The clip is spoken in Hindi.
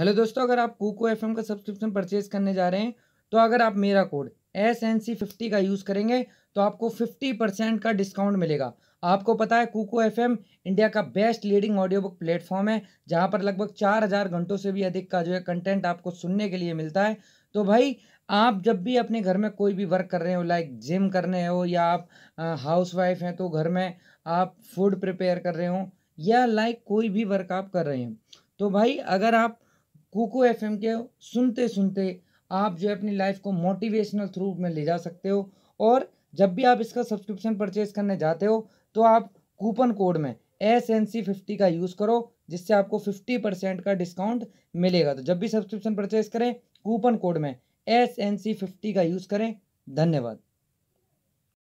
हेलो दोस्तों अगर आप कूको एफ का सब्सक्रिप्शन परचेज करने जा रहे हैं तो अगर आप मेरा code S N C fifty का यूज़ करेंगे तो आपको फिफ्टी परसेंट का डिस्काउंट मिलेगा आपको पता है कूको एफ इंडिया का best leading audio book platform है जहाँ पर लगभग चार हज़ार घंटों से भी अधिक का जो है कंटेंट आपको सुनने के लिए मिलता है तो भाई आप जब भी अपने घर में कोई भी वर्क कर रहे हो लाइक जिम करने हो या आप हाउस वाइफ हैं तो घर में आप फूड प्रिपेयर कर रहे हो या लाइक कोई भी वर्क आप कर रहे हैं तो भाई अगर आप कुको एफ के सुनते सुनते आप जो है अपनी लाइफ को मोटिवेशनल थ्रू में ले जा सकते हो और जब भी आप इसका सब्सक्रिप्शन परचेज करने जाते हो तो आप कूपन कोड में एस एन सी फिफ्टी का यूज़ करो जिससे आपको फिफ्टी परसेंट का डिस्काउंट मिलेगा तो जब भी सब्सक्रिप्शन परचेज करें कूपन कोड में एस एन सी फिफ्टी का यूज़ करें धन्यवाद